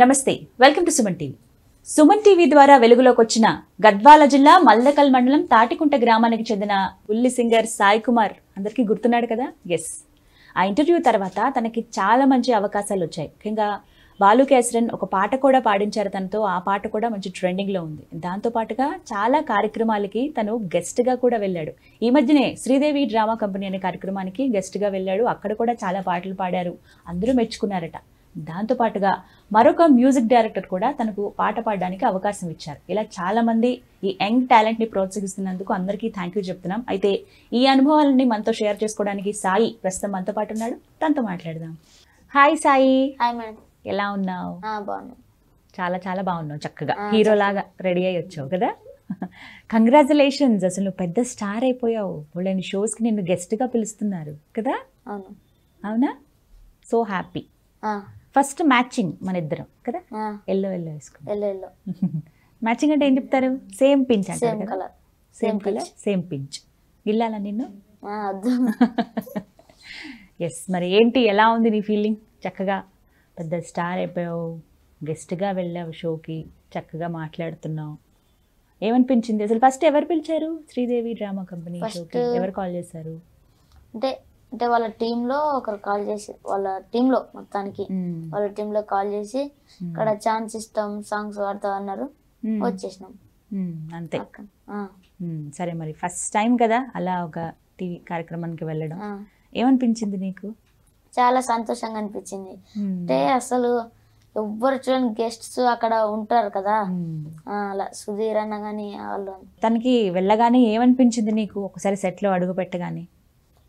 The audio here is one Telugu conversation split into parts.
నమస్తే welcome to Suman TV Suman TV ద్వారా వెలుగులోకి వచ్చిన గద్వాల జిల్లా మల్లకల్ మండలం తాటికుంట గ్రామానికి చెందిన ఉల్లి సింగర్ సాయి కుమార్ అందరికీ గుర్తున్నాడు కదా ఎస్ ఆ ఇంటర్వ్యూ తర్వాత తనకి చాలా మంచి అవకాశాలు వచ్చాయి ముఖ్యంగా బాలుకేశరన్ ఒక పాట కూడా పాడించారు తనతో ఆ పాట కూడా మంచి ట్రెండింగ్లో ఉంది దాంతోపాటుగా చాలా కార్యక్రమాలకి తను గెస్ట్గా కూడా వెళ్ళాడు ఈ మధ్యనే శ్రీదేవి డ్రామా కంపెనీ అనే కార్యక్రమానికి గెస్ట్గా వెళ్ళాడు అక్కడ కూడా చాలా పాటలు పాడారు అందరూ మెచ్చుకున్నారట దాంతోపాటుగా మరొక మ్యూజిక్ డైరెక్టర్ కూడా తనకు పాట పాడడానికి అవకాశం ఇచ్చారు ఇలా చాలామంది ఈ యంగ్ టాలెంట్ని ప్రోత్సహిస్తున్నందుకు అందరికీ థ్యాంక్ యూ చెప్తున్నాం అయితే ఈ అనుభవాలన్నీ మనతో షేర్ చేసుకోవడానికి సాయి ప్రస్తుతం మనతో పాటు ఉన్నాడు తనతో మాట్లాడదాం హాయ్ సాయి ఎలా ఉన్నావు చాలా చాలా బాగున్నావు చక్కగా హీరో లాగా రెడీ అయ్యి వచ్చావు కదా కంగ్రాచులేషన్స్ అసలు నువ్వు పెద్ద స్టార్ అయిపోయావు వాళ్ళని కి నిన్ను గా పిలుస్తున్నారు కదా అవునా సో హ్యాపీ ఫస్ట్ మ్యాచింగ్ మన ఇద్దరం కదా ఎల్లో ఎల్లో వేసుకో ఎల్లో ఎల్లో మ్యాచింగ్ అంటే ఏం చెప్తారు సేమ్ పించ్ అంటారు colour same colour same pinch గిల్లాలా నిన్ను ఎస్ మరి ఏంటి ఎలా ఉంది నీ ఫీలింగ్ చక్కగా పెద్ద స్టార్ అయిపోయావు గెస్ట్గా వెళ్ళావు షోకి చక్కగా మాట్లాడుతున్నావు ఏమనిపించింది అసలు ఫస్ట్ ఎవరు పిలిచారు శ్రీదేవి డ్రామా కంపెనీ ఎవరు కాల్ చేశారు అంటే అంటే వాళ్ళ టీంలో ఒకరు కాల్ చేసి వాళ్ళ టీంలో మొత్తానికి వాళ్ళ లో కాల్ చేసి ఇక్కడ ఛాన్స్ ఇస్తాం సాంగ్స్ వాడతా అన్నారు వచ్చేసినాం అంతే సరే మరి ఫస్ట్ టైం కదా అలా ఒక టీవీ కార్యక్రమానికి వెళ్ళడం ఏమనిపించింది నీకు చాలా సంతోషంగా అనిపించింది అంటే అసలు ఎవ్వరు చూడని గెస్ట్స్ అక్కడ ఉంటారు కదా అలా సుధీర్ అన్న గానీ వాళ్ళు తనకి వెళ్ళగానే ఏమనిపించింది నీకు ఒకసారి లో అడుగు పెట్టగానే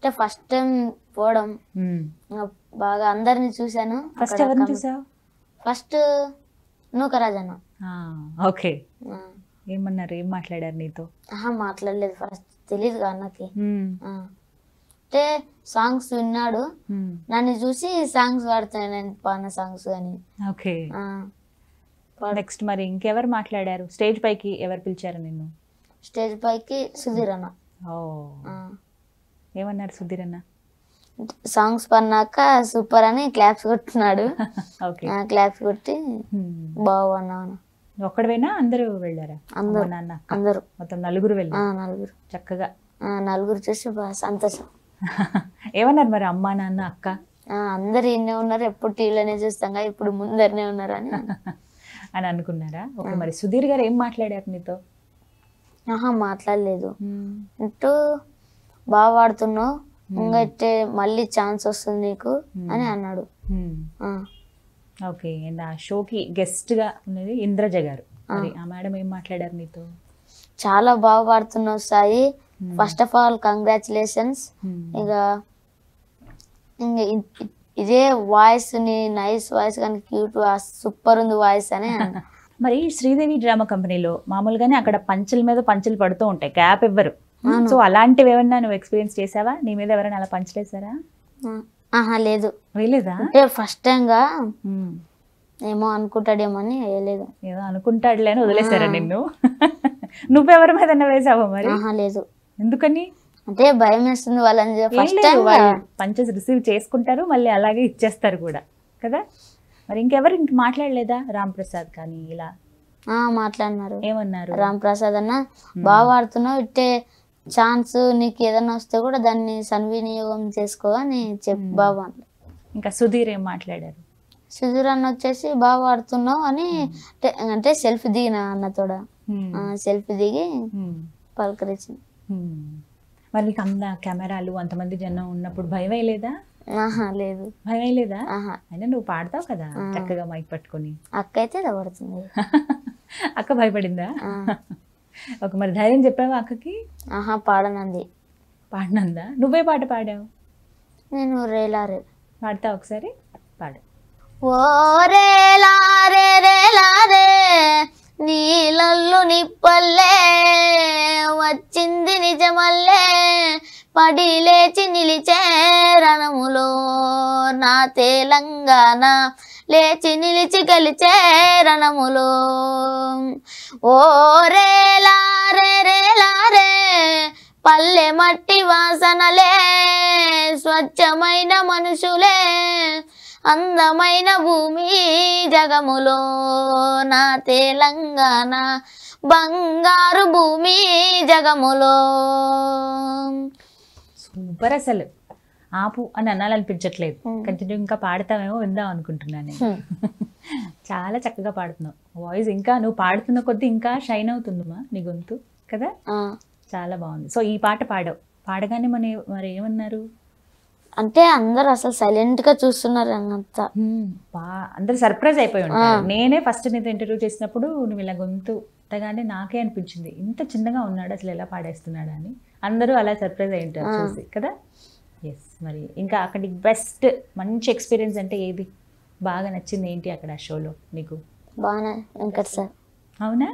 ఇట్లా ఫస్ట్ టైం పోవడం బాగా అందరిని చూశాను ఫస్ట్ ఎవరిని చూసావు ఫస్ట్ నూకరాజ్ ఓకే ఏమన్నారు ఏం మాట్లాడారు నీతో ఆహా మాట్లాడలేదు ఫస్ట్ తెలియదు అన్నకి అంటే సాంగ్స్ విన్నాడు నన్ను చూసి సాంగ్స్ పాడుతాను పాన సాంగ్స్ అని ఓకే నెక్స్ట్ మరి ఇంకెవరు మాట్లాడారు స్టేజ్ పైకి ఎవరు పిలిచారు నిన్ను స్టేజ్ పైకి సుధీర్ అన్న ఓ ఏమన్నారు సుధీర్ అన్న సాంగ్స్ పన్నాక సూపర్ అని క్లాప్స్ కొట్టున్నాడు క్లాప్స్ కొట్టి hmm. బాగున్నాను ఒక్కడవేనా అందరూ వెళ్ళారా అందరూ నాన్న అందరూ మొత్తం నలుగురు వెళ్ళారు నలుగురు చక్కగా నలుగురు చూసి సంతోషం ఏమన్నారు మరి అమ్మా నాన్న అక్క అందరు ఎన్నే ఉన్నారు ఎప్పుడు టీవీలోనే చూస్తాం ఇప్పుడు ముందరనే ఉన్నారు అని అని అనుకున్నారా మరి సుధీర్ గారు ఏం మాట్లాడారు మీతో ఆహా మాట్లాడలేదు hmm. అంటూ బాగా పాడుతున్నావు ఇంకైతే మళ్ళీ ఛాన్స్ వస్తుంది నీకు అని అన్నాడు ఓకే ఆ షోకి గెస్ట్గా ఉన్నది ఇంద్రజ గారు ఆ మేడం ఏం మాట్లాడారు మీతో చాలా బాగా పాడుతున్నావు Sai first of all congratulations ఇక ఇదే వాయిస్ ని నైస్ వాయిస్ కానీ క్యూట్ సూపర్ ఉంది వాయిస్ అని మరి శ్రీదేవి డ్రామా కంపెనీలో మామూలుగానే అక్కడ పంచుల మీద పంచులు పడుతూ ఉంటాయి గ్యాప్ ఇవ్వరు సో అలాంటివి ఏమన్నా నువ్వు ఎక్స్పీరియన్స్ చేసావా నీ మీద ఎవరైనా అలా పంచలేసారా ఆహా లేదు వేయలేదా అంటే ఫస్ట్ గా ఏమో అనుకుంటాడేమో అని వేయలేదు ఏదో అనుకుంటాడులే అని వదిలేసారా నిన్ను నువ్వెవరి మీద వేసావా మరి ఆహా లేదు ఎందుకని అంటే భయం వేస్తుంది వాళ్ళని ఫస్ట్ టైం పంచెస్ రిసీవ్ చేసుకుంటారు మళ్ళీ అలాగే ఇచ్చేస్తారు కూడా కదా మరి ఇంకెవరు ఇంక మాట్లాడలేదా రామ్ ప్రసాద్ కానీ ఇలా మాట్లాడినారు ఏమన్నారు రామ్ ప్రసాద్ అన్న బాగా ఆడుతున్నావు ఇట్టే ఛాన్స్ నీకు ఏదైనా వస్తే కూడా దాన్ని సన్వినియోగం చేసుకో అని చెప్పి బాబు అన్నాడు ఇంకా సుధీర్ ఏం మాట్లాడారు సుధీర్ అన్న వచ్చేసి బాగా ఆడుతున్నావు అని అంటే సెల్ఫీ దిగిన అన్నతోడ సెల్ఫీ దిగి పలకరించింది మరి అంద కెమెరాలు అంతమంది జనం ఉన్నప్పుడు భయం లేదా లేదు భయం లేదా అయినా నువ్వు పాడతావు కదా చక్కగా మైక్ పట్టుకొని అక్క అయితే పడుతుంది అక్క భయపడిందా ఒక మరి ధైర్యం చెప్పావా అక్కకి ఆహా పాడనంది పాడనందా నువ్వే పాట పాడావు నేను రేలారే పాడతా ఒకసారి పాడు ఓ రేలారే రేలారే నీలల్లు నిప్పల్లే వచ్చింది నిజమల్లే పడి లేచి నిలిచే రణములో నా తెలంగాణ లేచి నిలిచి గలిచే రణములో ఓరే మట్టి వాసనలే స్వచ్ఛమైన మనుషులే అందమైన భూమి జగములో నా తెలంగాణ బంగారు భూమి జగములో సూపర్ అసలు ఆపు అని అనాలనిపించట్లేదు కంటిన్యూ ఇంకా పాడతామేమో విందాం అనుకుంటున్నాను చాలా చక్కగా పాడుతున్నావు వాయిస్ ఇంకా నువ్వు పాడుతున్న కొద్దీ ఇంకా షైన్ అవుతుందిమా నీ గొంతు కదా చాలా బాగుంది సో ఈ పాట పాడవు పాడగానే మన మరి ఏమన్నారు అంటే అందరు అసలు సైలెంట్ గా చూస్తున్నారు అన్నంత అందరు సర్ప్రైజ్ అయిపోయి ఉంటారు నేనే ఫస్ట్ నేను ఇంటర్వ్యూ చేసినప్పుడు నువ్వు ఇలా గొంతు అంతగానే నాకే అనిపించింది ఇంత చిన్నగా ఉన్నాడు అసలు ఎలా పాడేస్తున్నాడు అని అందరూ అలా సర్ప్రైజ్ అయి ఉంటారు చూసి కదా ఎస్ మరి ఇంకా అక్కడికి బెస్ట్ మంచి ఎక్స్పీరియన్స్ అంటే ఏది బాగా నచ్చింది ఏంటి అక్కడ షోలో నీకు బాగా వెంకట్ సార్ అవునా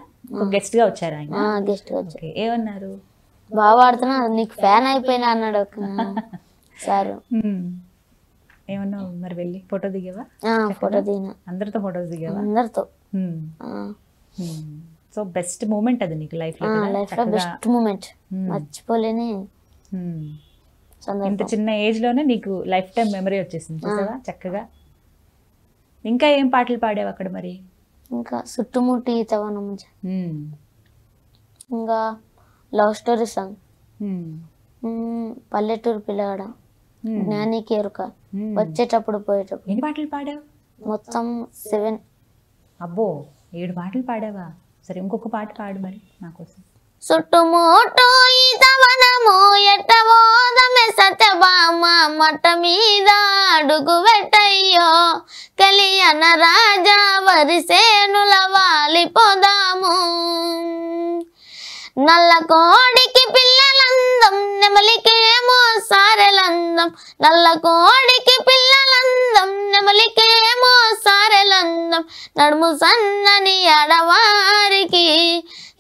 గెస్ట్ గా వచ్చారు ఆయన గెస్ట్ ఏమన్నారు బాగా ఆడుతున్నా నీకు ఫ్యాన్ అయిపోయినా అన్నాడు ఒక సారు ఏమన్నావు మరి వెళ్ళి ఫోటో దిగేవా ఫోటో దిగినా అందరితో ఫోటోస్ దిగేవా అందరితో సో బెస్ట్ మూమెంట్ అది నీకు లైఫ్ లో లైఫ్ బెస్ట్ మూమెంట్ మర్చిపోలేని ఇంత చిన్న ఏజ్ లోనే నీకు లైఫ్ టైం మెమరీ వచ్చేసింది చూసావా చక్కగా ఇంకా ఏం పాటలు పాడావు అక్కడ మరి ఇంకా చుట్టుముట్టి ಇತವ ఇంకా లవ్ స్టోరీ సాంగ్ పల్లెటూరు పిల్లగాడ జ్ఞానికి ఎరుక వచ్చేటప్పుడు పోయేటప్పుడు ఎన్ని పాటలు పాడావు మొత్తం సెవెన్ అబ్బో ఏడు పాటలు పాడావా సరే ఇంకొక పాట పాడు మరి నా కోసం చుట్టుముట్టు ఈత వనము ఎట్టవోదమె సత్యభామ మట మీద అడుగు వెట్టయ్యో కలియన రాజా వరిసేనుల వాలిపోదాము నల్ల కోడికి పిల్లలందం నెమలికేమో సారెలందం నల్ల కోడికి పిల్లలందం నెమలికేమో సారెలందం నడుము సన్నని అడవారికి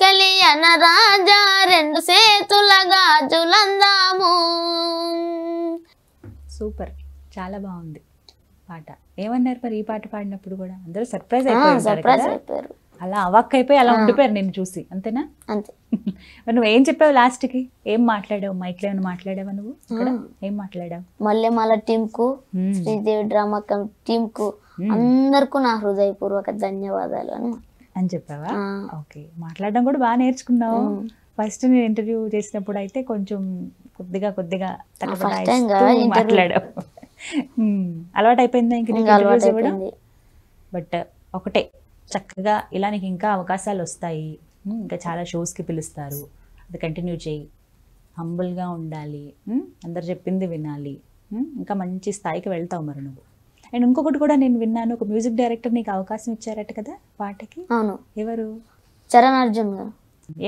కలియన రాజా రెండు సేతుల గాజులందాము సూపర్ చాలా బాగుంది పాట ఏమన్నారు మరి ఈ పాట పాడినప్పుడు కూడా అందరూ సర్ప్రైజ్ అయిపోయారు సర్ప్రైజ్ అయిపోయారు అలా అవాక్ అయిపోయి అలా ఉండిపోయారు నేను చూసి అంతేనా అంతే నువ్వు ఏం చెప్పావు లాస్ట్ కి ఏం మాట్లాడావు మైక్ లో మాట్లాడావా నువ్వు ఏం మాట్లాడావు మల్లెమాల టీమ్ కు శ్రీదేవి డ్రామా టీమ్ కు అందరికీ నా హృదయపూర్వక ధన్యవాదాలు అని అని చెప్పావా ఓకే మాట్లాడడం కూడా బాగా నేర్చుకున్నావు ఫస్ట్ నేను ఇంటర్వ్యూ చేసినప్పుడు అయితే కొంచెం కొద్దిగా కొద్దిగా మాట్లాడావు అలవాటు అయిపోయిందా ఇంక బట్ ఒకటే చక్కగా ఇలా నీకు ఇంకా అవకాశాలు వస్తాయి ఇంకా చాలా షోస్కి పిలుస్తారు అది కంటిన్యూ చేయి హంబుల్గా ఉండాలి అందరు చెప్పింది వినాలి ఇంకా మంచి స్థాయికి వెళ్తావు మరి నువ్వు అండ్ ఇంకొకటి కూడా నేను విన్నాను ఒక మ్యూజిక్ డైరెక్టర్ నీకు అవకాశం ఇచ్చారట కదా పాటకి అవును ఎవరు చరణ్ అర్జున్ గారు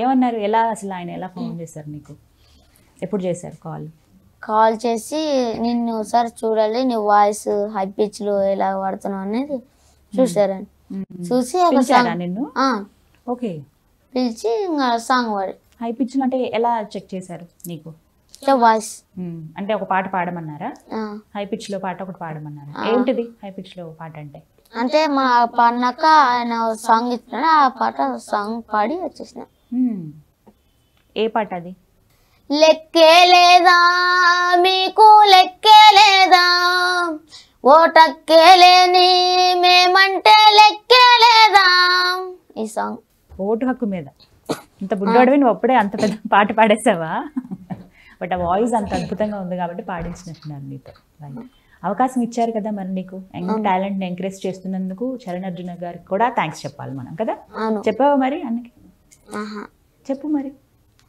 ఏమన్నారు ఎలా అసలు ఆయన ఎలా ఫోన్ చేశారు నీకు ఎప్పుడు చేశారు కాల్ కాల్ చేసి నిన్ను సార్ చూడాలి నీ వాయిస్ హై పిచ్ లో ఎలా వాడుతున్నావు అనేది చూసారని చూసి నిన్ను ఓకే పిలిచి ఇంకా సాంగ్ వాడి హై పిచ్ అంటే ఎలా చెక్ చేశారు నీకు Hmm. అంటే ఒక పాట పాడమన్నారా హై పిచ్ లో పాట ఒకటి పాడమన్నారా ఏంటిది హై పిచ్ లో పాట అంటే అంటే మా పన్నక ఆయన సాంగ్ ఇచ్చినాడు ఆ పాట సాంగ్ పాడి వచ్చేసిన hmm. ఏ పాట అది లెక్కే లేదా మీకు లెక్కే లేదా ఓటక్కే లేని మేమంటే లెక్కే లేదా ఈ సాంగ్ ఓటు హక్కు మీద ఇంత బుడ్డోడివి నువ్వు అప్పుడే అంత పెద్ద పాట పాడేసావా బట్ ఆ వాయిస్ అంత అద్భుతంగా ఉంది కాబట్టి పాడించినట్టున్నారు మీతో రైట్ అవకాశం ఇచ్చారు కదా మరి నీకు యంగ్ టాలెంట్ ని ఎంకరేజ్ చేస్తున్నందుకు చరణ్ అర్జున గారికి కూడా థ్యాంక్స్ చెప్పాలి మనం కదా చెప్పావా మరి అన్నకి చెప్పు మరి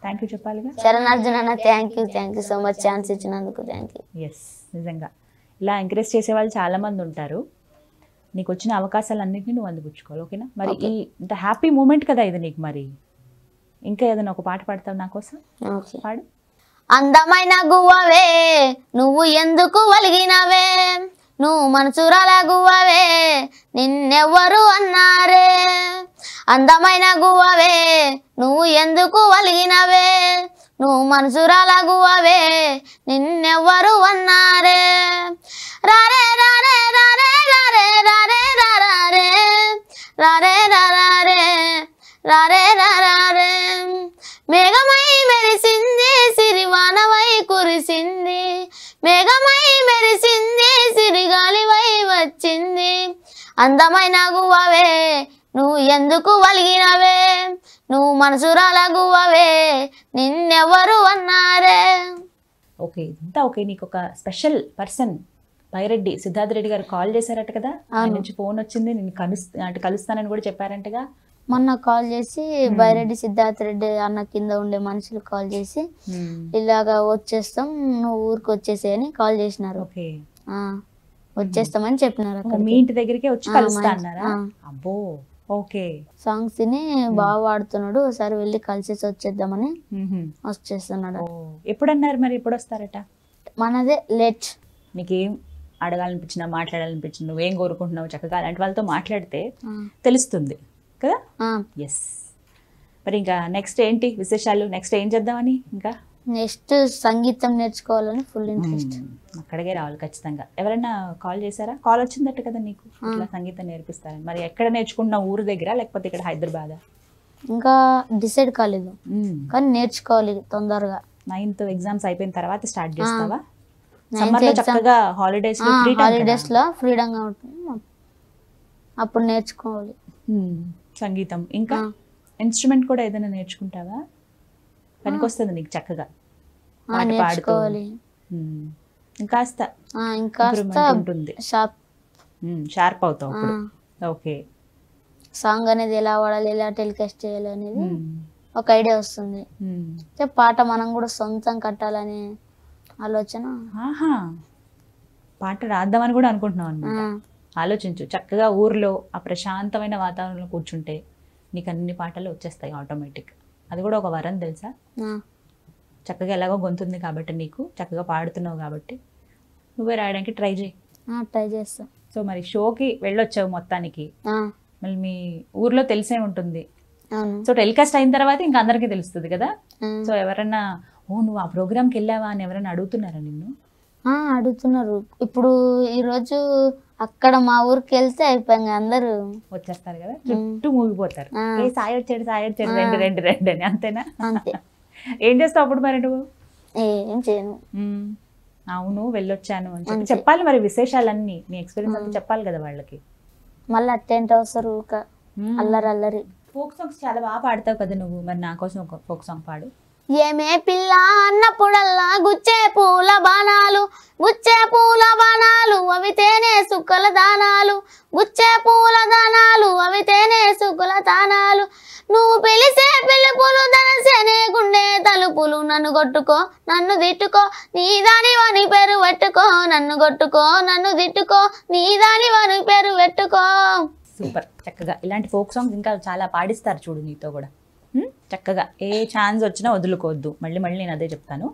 థ్యాంక్ యూ చెప్పాలి చరణ్ అర్జున్ అన్న thank you thank you so much chance ఇచ్చినందుకు థ్యాంక్ యూ ఎస్ నిజంగా ఇలా ఎంకరేజ్ చేసే వాళ్ళు చాలా మంది ఉంటారు నీకు వచ్చిన అవకాశాలు అన్నింటినీ నువ్వు అందిపుచ్చుకోవాలి ఓకేనా మరి ఈ ఇంత హ్యాపీ మూమెంట్ కదా ఇది నీకు మరి ఇంకా ఏదైనా ఒక పాట పాడతావు నా కోసం పాడు అందమైన గువ్వవే నువ్వు ఎందుకు వలిగినవే నువ్వు మనసురాల గువ్వవే నిన్నెవ్వరు అన్నారే అందమైన గువ్వవే నువ్వు ఎందుకు వలిగినవే నువ్వు మనసురాల గువ్వవే నిన్నెవ్వరు అన్నారే రారే రారే రారే మేఘమై మెరిసింది వై వచ్చింది అందమైన గువ్వవే నువ్వు ఎందుకు వలిగినవే నువ్వు మనసురాల గువ్వవే నిన్నెవరు అన్నారే ఓకే ఇంత ఓకే నీకు ఒక స్పెషల్ పర్సన్ పైరెడ్డి సిద్ధార్థ రెడ్డి గారు కాల్ చేశారట కదా ఆయన నుంచి ఫోన్ వచ్చింది నేను కలుస్తా అంటే కలుస్తానని కూడా చెప్పారంటగా మొన్న కాల్ చేసి బైరెడ్డి సిద్ధార్థ రెడ్డి అన్న కింద ఉండే మనుషులు కాల్ చేసి ఇలాగా వచ్చేస్తాం నువ్వు ఊరికి వచ్చేసేయని అని కాల్ చేసినారు వచ్చేస్తామని చెప్పినారు సాంగ్స్ తిని బాగా వాడుతున్నాడు ఒకసారి వెళ్ళి కలిసేసి వచ్చేద్దామని వచ్చేస్తున్నాడు ఎప్పుడన్నారు మరి ఎప్పుడు వస్తారట మనదే లేట్ నీకేం అడగాలనిపించినా మాట్లాడాలనిపించిన నువ్వేం కోరుకుంటున్నావు చక్కగా అలాంటి వాళ్ళతో మాట్లాడితే తెలుస్తుంది కదా ఎస్ మరి ఇంకా నెక్స్ట్ ఏంటి విశేషాలు నెక్స్ట్ ఏం చేద్దామని ఇంకా నెక్స్ట్ సంగీతం నేర్చుకోవాలని ఫుల్ ఇంట్రెస్ట్ hmm. అక్కడికే రావాలి ఖచ్చితంగా ఎవరైనా కాల్ చేశారా కాల్ వచ్చిందట కదా నీకు ఇట్లా సంగీతం నేర్పిస్తారని మరి ఎక్కడ నేర్చుకుంటున్నావు ఊరు దగ్గర లేకపోతే ఇక్కడ హైదరాబాద్ ఇంకా డిసైడ్ కాలేదు hmm. కానీ నేర్చుకోవాలి తొందరగా నైన్త్ ఎగ్జామ్స్ అయిపోయిన తర్వాత స్టార్ట్ చేస్తావా చక్కగా హాలిడేస్ హాలిడేస్ లో ఫ్రీడంగా ఉంటుంది అప్పుడు నేర్చుకోవాలి hmm. సంగీతం ఇంకా ఇన్స్ట్రుమెంట్ కూడా ఏదైనా నేర్చుకుంటావా పనికొస్తుంది నీకు చక్కగా పాడుకోవాలి ఇంకాస్త ఉంటుంది షార్ప్ షార్ప్ అవుతావు ఓకే సాంగ్ అనేది ఎలా వాడాలి ఎలా టెలికాస్ట్ చేయాలి అనేది ఒక ఐడియా వస్తుంది పాట మనం కూడా సొంతం కట్టాలనే ఆలోచన పాట రాద్దామని కూడా అనుకుంటున్నాం అనమాట ఆలోచించు చక్కగా ఊర్లో ఆ ప్రశాంతమైన వాతావరణంలో కూర్చుంటే నీకు అన్ని పాటలు వచ్చేస్తాయి ఆటోమేటిక్ అది కూడా ఒక వరం తెలుసా చక్కగా ఎలాగో గొంతుంది కాబట్టి నీకు చక్కగా పాడుతున్నావు కాబట్టి నువ్వే రాయడానికి ట్రై చేయి ట్రై చేస్తా సో మరి షోకి వెళ్ళొచ్చావు మొత్తానికి మళ్ళీ మీ ఊర్లో తెలిసే ఉంటుంది సో టెలికాస్ట్ అయిన తర్వాత ఇంకా అందరికీ తెలుస్తుంది కదా సో ఎవరైనా ఓ నువ్వు ఆ ప్రోగ్రామ్కి వెళ్ళావా అని ఎవరైనా అడుగుతున్నారా నిన్ను అడుగుతున్నారు ఇప్పుడు ఈరోజు అక్కడ మా ఊరికి వెళ్తే అయిపోయింది అందరు వచ్చేస్తారు కదా చుట్టూ మూగిపోతారు సాయి వచ్చాడు సాయి వచ్చాడు రెండు రెండు రెండు అని అంతేనా ఏం చేస్తావు అప్పుడు మరి నువ్వు ఏం చేయను అవును వెళ్ళొచ్చాను అని చెప్పి చెప్పాలి మరి విశేషాలన్నీ నీ ఎక్స్పీరియన్స్ అంతా చెప్పాలి కదా వాళ్ళకి మళ్ళీ అటెంట్ అవసరం ఊక అల్లరి అల్లరి ఫోక్ సాంగ్స్ చాలా బాగా పాడతావు కదా నువ్వు మరి నా కోసం ఒక ఫోక్ సాంగ్ పాడు ఏమే పిల్ల అన్నప్పుడల్లా గుచ్చే పూల బా గుచ్చే పూల వనాలు అవి తేనే సుక్కల దానాలు గుచ్చే పూల దానాలు అవి తేనే సుక్కుల దానాలు నువ్వు పిలిసే పిలుపులు దనసేనే గుండె తలుపులు నన్ను కొట్టుకో నన్ను తిట్టుకో నీ దాని వాని పేరు పెట్టుకో నన్ను కొట్టుకో నన్ను తిట్టుకో నీ దాని వాని పేరు పెట్టుకో సూపర్ చక్కగా ఇలాంటి ఫోక్ సాంగ్స్ ఇంకా చాలా పాడిస్తారు చూడు నీతో కూడా చక్కగా ఏ ఛాన్స్ వచ్చినా వదులుకోవద్దు మళ్ళీ మళ్ళీ నేను అదే చెప్తాను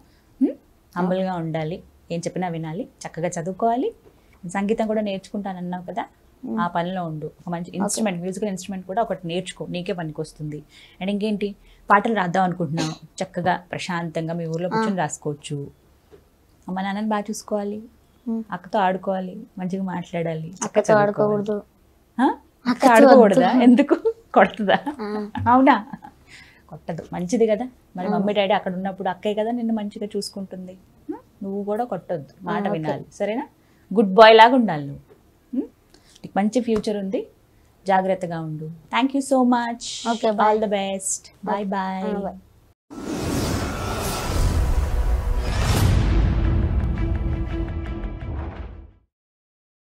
హంబుల్గా ఉండాలి ఏం చెప్పినా వినాలి చక్కగా చదువుకోవాలి సంగీతం కూడా నేర్చుకుంటానన్నావు కదా ఆ పనిలో ఉండు ఒక మంచి ఇన్స్ట్రుమెంట్ మ్యూజికల్ ఇన్స్ట్రుమెంట్ కూడా ఒకటి నేర్చుకో నీకే పనికొస్తుంది అండ్ ఇంకేంటి పాటలు రాద్దాం అనుకుంటున్నావు చక్కగా ప్రశాంతంగా మీ ఊర్లో కూర్చొని రాసుకోవచ్చు అమ్మ నాన్నని బాగా చూసుకోవాలి అక్కతో ఆడుకోవాలి మంచిగా మాట్లాడాలి అక్కతో ఆడుకోకూడదు అక్క ఆడుకోకూడదా ఎందుకు కొడుతుందా అవునా కొట్టదు మంచిది కదా మరి మమ్మీ డాడీ అక్కడ ఉన్నప్పుడు అక్కే కదా నిన్ను మంచిగా చూసుకుంటుంది నువ్వు కూడా కొట్టద్దు మాట వినాలి సరేనా గుడ్ బాయ్ లాగా ఉండాలి నువ్వు నీకు మంచి ఫ్యూచర్ ఉంది జాగ్రత్తగా ఉండు thank you so much okay all the best bye bye